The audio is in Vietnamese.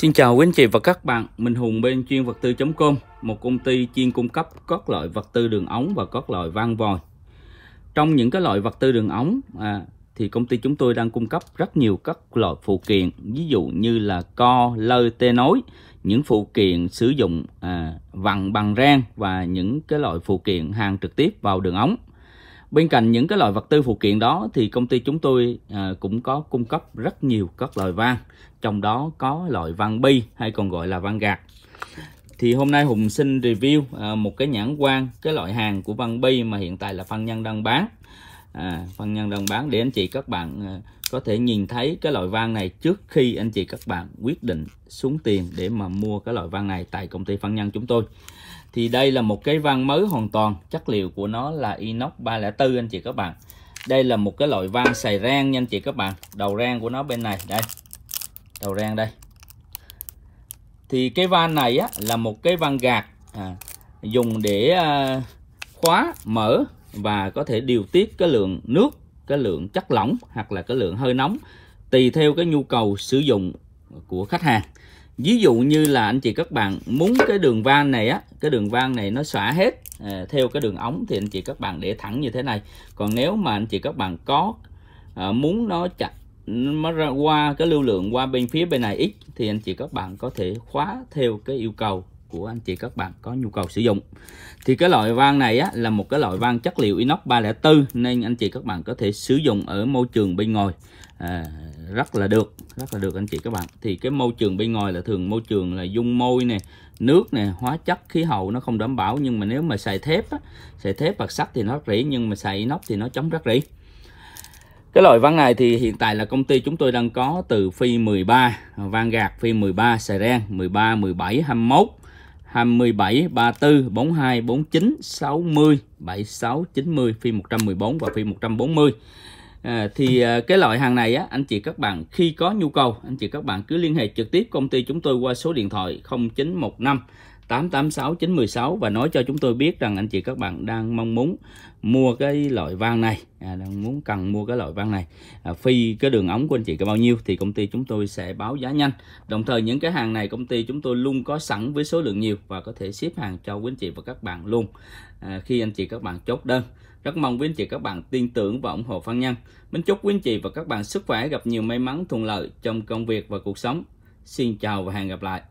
Xin chào quý anh chị và các bạn, mình Hùng bên chuyên vật tư.com, một công ty chuyên cung cấp các loại vật tư đường ống và các loại van vòi. Trong những cái loại vật tư đường ống à, thì công ty chúng tôi đang cung cấp rất nhiều các loại phụ kiện, ví dụ như là co, lơ, tê nối, những phụ kiện sử dụng à, vặn bằng rang và những cái loại phụ kiện hàng trực tiếp vào đường ống. Bên cạnh những cái loại vật tư phụ kiện đó thì công ty chúng tôi à, cũng có cung cấp rất nhiều các loại van, trong đó có loại van bi hay còn gọi là van gạt. Thì hôm nay Hùng xin review à, một cái nhãn quan, cái loại hàng của van bi mà hiện tại là Phan Nhân đang bán à, phân nhân đơn bán để anh chị các bạn à, có thể nhìn thấy cái loại van này trước khi anh chị các bạn quyết định xuống tiền để mà mua cái loại van này tại công ty phân nhân chúng tôi thì đây là một cái van mới hoàn toàn chất liệu của nó là inox 304 anh chị các bạn đây là một cái loại van xài rang nha anh chị các bạn đầu rang của nó bên này đây đầu rang đây thì cái van này á, là một cái van gạt à, dùng để à, khóa mở và có thể điều tiết cái lượng nước cái lượng chất lỏng hoặc là cái lượng hơi nóng tùy theo cái nhu cầu sử dụng của khách hàng ví dụ như là anh chị các bạn muốn cái đường van này á cái đường van này nó xả hết à, theo cái đường ống thì anh chị các bạn để thẳng như thế này còn nếu mà anh chị các bạn có à, muốn nó chặt nó ra qua cái lưu lượng qua bên phía bên này ít thì anh chị các bạn có thể khóa theo cái yêu cầu của anh chị các bạn có nhu cầu sử dụng thì cái loại van này á, là một cái loại van chất liệu inox 304 nên anh chị các bạn có thể sử dụng ở môi trường bên ngoài à, rất là được rất là được anh chị các bạn thì cái môi trường bên ngoài là thường môi trường là dung môi nè nước nè hóa chất khí hậu nó không đảm bảo nhưng mà nếu mà xài thép á, xài thép hoặc sắt thì nó rỉ nhưng mà xài inox thì nó chống rất rỉ cái loại van này thì hiện tại là công ty chúng tôi đang có từ phi 13, van gạt phi 13, xài ren 13, 17, 21 27, 34, 42, 49, 60, 76, 90, phi 114 và phi 140. À, thì à, cái loại hàng này á, anh chị các bạn khi có nhu cầu anh chị các bạn cứ liên hệ trực tiếp công ty chúng tôi qua số điện thoại 0915 886916 và nói cho chúng tôi biết rằng anh chị các bạn đang mong muốn mua cái loại van này à, đang muốn cần mua cái loại van này à, phi cái đường ống của anh chị có bao nhiêu thì công ty chúng tôi sẽ báo giá nhanh đồng thời những cái hàng này công ty chúng tôi luôn có sẵn với số lượng nhiều và có thể ship hàng cho quý anh chị và các bạn luôn à, khi anh chị các bạn chốt đơn rất mong quý anh chị các bạn tin tưởng và ủng hộ Phan Nhân. Mình chúc quý anh chị và các bạn sức khỏe, gặp nhiều may mắn, thuận lợi trong công việc và cuộc sống. Xin chào và hẹn gặp lại.